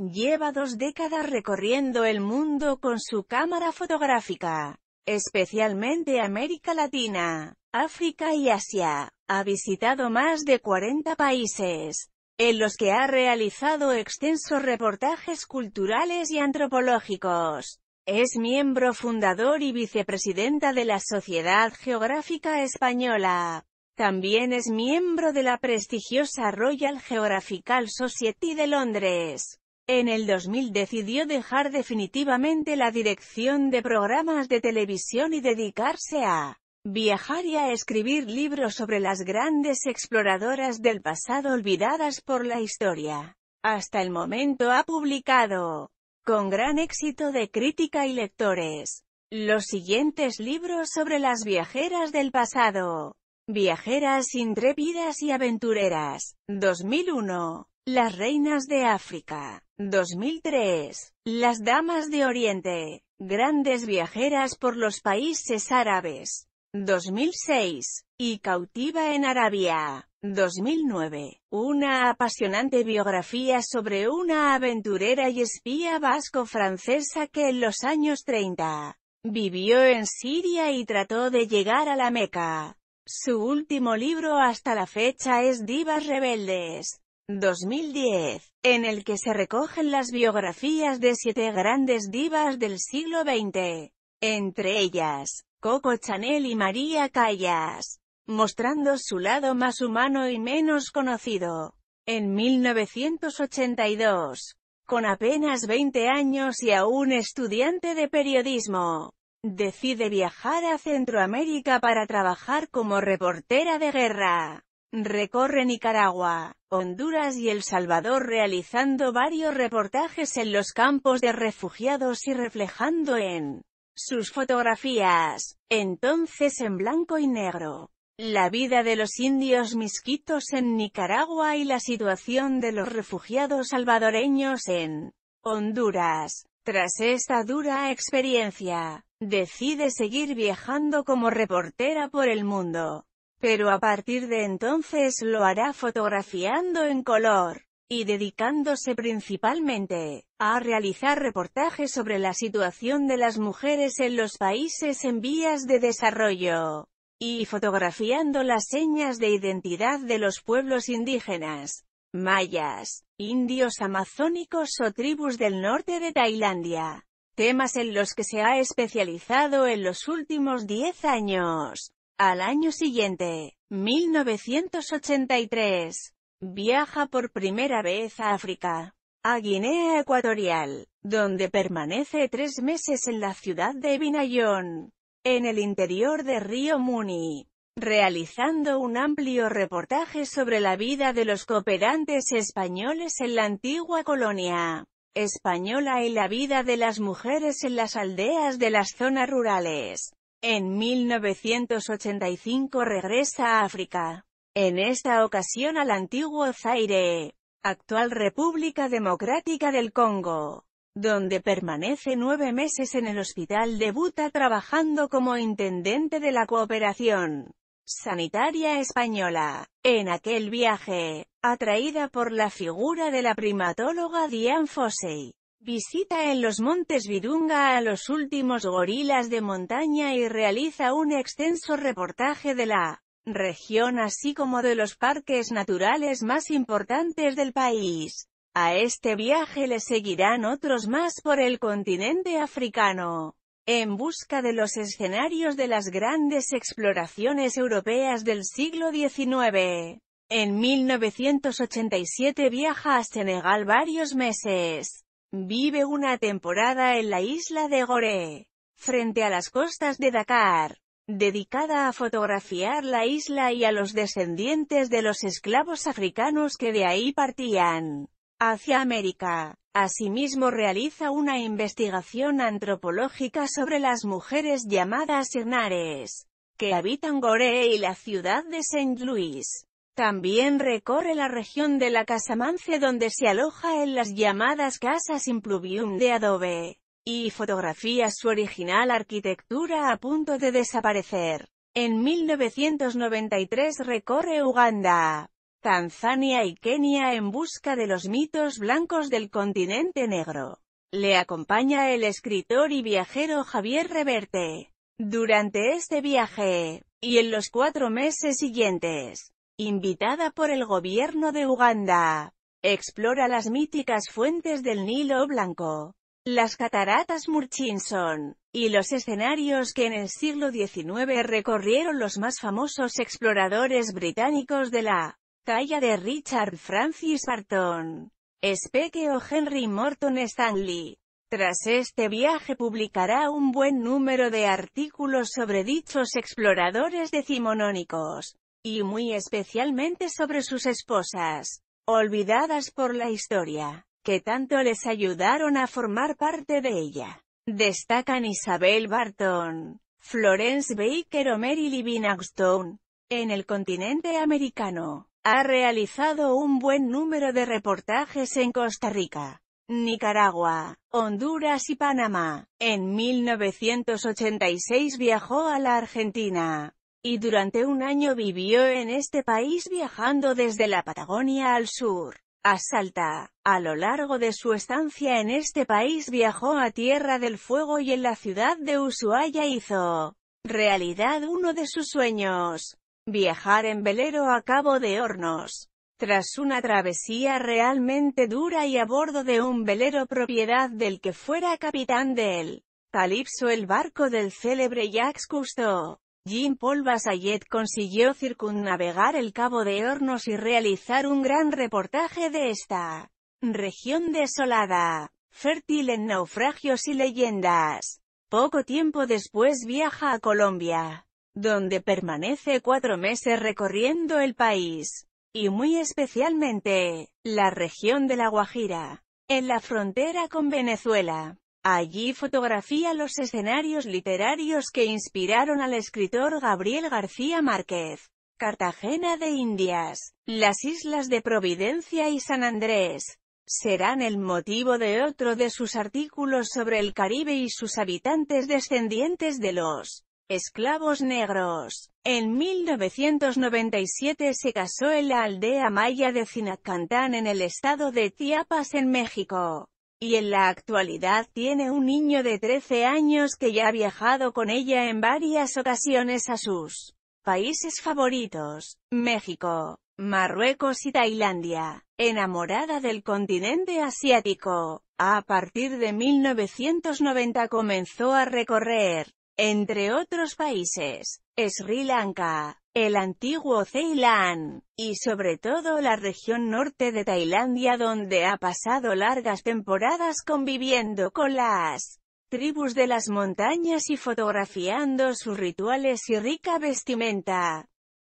Lleva dos décadas recorriendo el mundo con su cámara fotográfica, especialmente América Latina, África y Asia. Ha visitado más de 40 países, en los que ha realizado extensos reportajes culturales y antropológicos. Es miembro fundador y vicepresidenta de la Sociedad Geográfica Española. También es miembro de la prestigiosa Royal Geographical Society de Londres. En el 2000 decidió dejar definitivamente la dirección de programas de televisión y dedicarse a viajar y a escribir libros sobre las grandes exploradoras del pasado olvidadas por la historia. Hasta el momento ha publicado, con gran éxito de crítica y lectores, los siguientes libros sobre las viajeras del pasado. Viajeras intrépidas y aventureras, 2001. Las Reinas de África, 2003. Las Damas de Oriente, Grandes Viajeras por los Países Árabes, 2006. Y Cautiva en Arabia, 2009. Una apasionante biografía sobre una aventurera y espía vasco-francesa que en los años 30 vivió en Siria y trató de llegar a la Meca. Su último libro hasta la fecha es Divas Rebeldes. 2010, en el que se recogen las biografías de siete grandes divas del siglo XX, entre ellas, Coco Chanel y María Callas, mostrando su lado más humano y menos conocido. En 1982, con apenas 20 años y aún estudiante de periodismo, decide viajar a Centroamérica para trabajar como reportera de guerra. Recorre Nicaragua, Honduras y El Salvador realizando varios reportajes en los campos de refugiados y reflejando en sus fotografías, entonces en blanco y negro, la vida de los indios misquitos en Nicaragua y la situación de los refugiados salvadoreños en Honduras. Tras esta dura experiencia, decide seguir viajando como reportera por el mundo. Pero a partir de entonces lo hará fotografiando en color y dedicándose principalmente a realizar reportajes sobre la situación de las mujeres en los países en vías de desarrollo, y fotografiando las señas de identidad de los pueblos indígenas, mayas, indios amazónicos o tribus del norte de Tailandia, temas en los que se ha especializado en los últimos 10 años. Al año siguiente, 1983, viaja por primera vez a África, a Guinea Ecuatorial, donde permanece tres meses en la ciudad de Binayón, en el interior de Río Muni, realizando un amplio reportaje sobre la vida de los cooperantes españoles en la antigua colonia española y la vida de las mujeres en las aldeas de las zonas rurales. En 1985 regresa a África, en esta ocasión al antiguo Zaire, actual República Democrática del Congo, donde permanece nueve meses en el hospital de Buta trabajando como intendente de la cooperación sanitaria española. En aquel viaje, atraída por la figura de la primatóloga Diane Fossey, Visita en los montes Virunga a los últimos gorilas de montaña y realiza un extenso reportaje de la región así como de los parques naturales más importantes del país. A este viaje le seguirán otros más por el continente africano, en busca de los escenarios de las grandes exploraciones europeas del siglo XIX. En 1987 viaja a Senegal varios meses Vive una temporada en la isla de Goree, frente a las costas de Dakar, dedicada a fotografiar la isla y a los descendientes de los esclavos africanos que de ahí partían hacia América. Asimismo realiza una investigación antropológica sobre las mujeres llamadas Ignares, que habitan Goree y la ciudad de Saint Louis. También recorre la región de la Casamance donde se aloja en las llamadas casas Impluvium de adobe, y fotografía su original arquitectura a punto de desaparecer. En 1993 recorre Uganda, Tanzania y Kenia en busca de los mitos blancos del continente negro. Le acompaña el escritor y viajero Javier Reverte. Durante este viaje, y en los cuatro meses siguientes, invitada por el gobierno de Uganda. Explora las míticas fuentes del Nilo Blanco, las cataratas Murchison, y los escenarios que en el siglo XIX recorrieron los más famosos exploradores británicos de la talla de Richard Francis Barton, Speke o Henry Morton Stanley. Tras este viaje publicará un buen número de artículos sobre dichos exploradores decimonónicos y muy especialmente sobre sus esposas, olvidadas por la historia, que tanto les ayudaron a formar parte de ella. Destacan Isabel Barton, Florence Baker o Mary Livingstone. En el continente americano, ha realizado un buen número de reportajes en Costa Rica, Nicaragua, Honduras y Panamá. En 1986 viajó a la Argentina, y durante un año vivió en este país viajando desde la Patagonia al sur, a Salta. A lo largo de su estancia en este país viajó a Tierra del Fuego y en la ciudad de Ushuaia hizo realidad uno de sus sueños, viajar en velero a Cabo de Hornos. Tras una travesía realmente dura y a bordo de un velero propiedad del que fuera capitán él, Calipso el barco del célebre Jacques Cousteau, Jean-Paul Vasayet consiguió circunnavegar el Cabo de Hornos y realizar un gran reportaje de esta región desolada, fértil en naufragios y leyendas. Poco tiempo después viaja a Colombia, donde permanece cuatro meses recorriendo el país, y muy especialmente, la región de La Guajira, en la frontera con Venezuela. Allí fotografía los escenarios literarios que inspiraron al escritor Gabriel García Márquez. Cartagena de Indias, las islas de Providencia y San Andrés, serán el motivo de otro de sus artículos sobre el Caribe y sus habitantes descendientes de los esclavos negros. En 1997 se casó en la aldea maya de Zinacantán en el estado de Tiapas en México y en la actualidad tiene un niño de 13 años que ya ha viajado con ella en varias ocasiones a sus países favoritos, México, Marruecos y Tailandia. Enamorada del continente asiático, a partir de 1990 comenzó a recorrer entre otros países, Sri Lanka, el antiguo Ceilán, y sobre todo la región norte de Tailandia donde ha pasado largas temporadas conviviendo con las tribus de las montañas y fotografiando sus rituales y rica vestimenta.